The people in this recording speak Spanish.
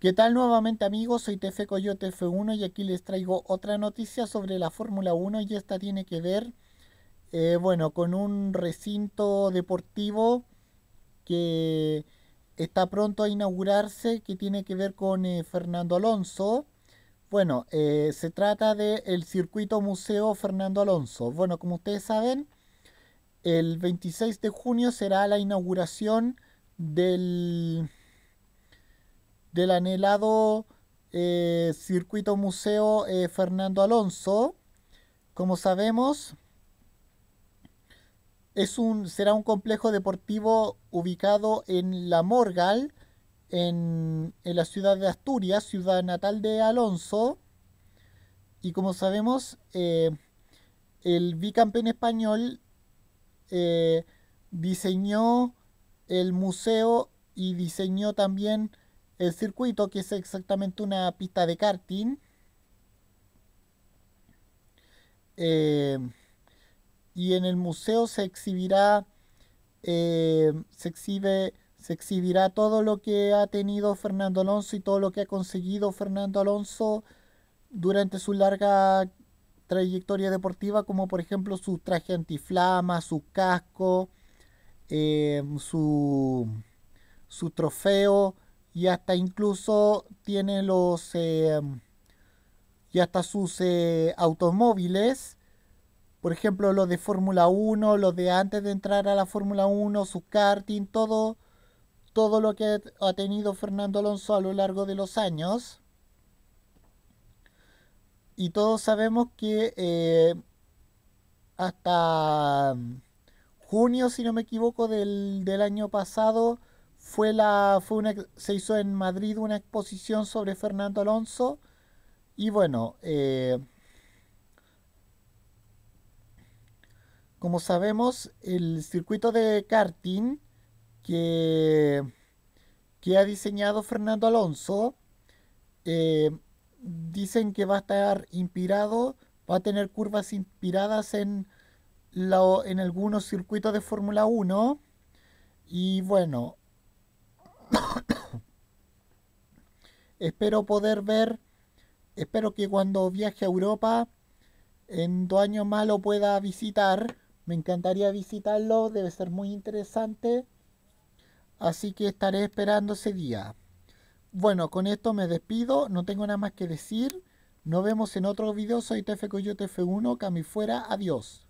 ¿Qué tal nuevamente amigos? Soy TF Coyote F1 y aquí les traigo otra noticia sobre la Fórmula 1 y esta tiene que ver, eh, bueno, con un recinto deportivo que está pronto a inaugurarse que tiene que ver con eh, Fernando Alonso. Bueno, eh, se trata del el circuito Museo Fernando Alonso. Bueno, como ustedes saben, el 26 de junio será la inauguración del del anhelado eh, circuito museo eh, Fernando Alonso. Como sabemos, es un, será un complejo deportivo ubicado en La Morgal, en, la ciudad de Asturias, ciudad natal de Alonso. Y como sabemos, eh, el bicampeón español diseñó el museo y diseñó también el circuito, que es exactamente una pista de karting. Eh, y en el museo se exhibirá, eh, se, exhibe, se exhibirá todo lo que ha tenido Fernando Alonso y todo lo que ha conseguido Fernando Alonso durante su larga trayectoria deportiva, como por ejemplo su traje antiflama, su casco, eh, su, su trofeo, y hasta incluso tiene los em, y hasta sus eh, automóviles por ejemplo los de Fórmula 1 los de antes de entrar a la Fórmula 1 sus karting todo todo lo que ha tenido Fernando Alonso a lo largo de los años y todos sabemos que eh, hasta em, junio si no me equivoco del año pasado fue la fue se hizo en Madrid una exposición sobre Fernando Alonso y bueno eh, como sabemos el circuito de karting que, que ha diseñado Fernando Alonso eh, dicen que va a estar inspirado va a tener curvas inspiradas en en algunos circuitos de Fórmula 1 y bueno Espero poder ver, espero que cuando viaje a Europa en dos años más lo pueda visitar. Me encantaría visitarlo, debe ser muy interesante. Así que estaré esperando ese día. Bueno, con esto me despido, no tengo nada más que decir. Nos vemos en otro video, soy F 1 Cami fuera, adiós.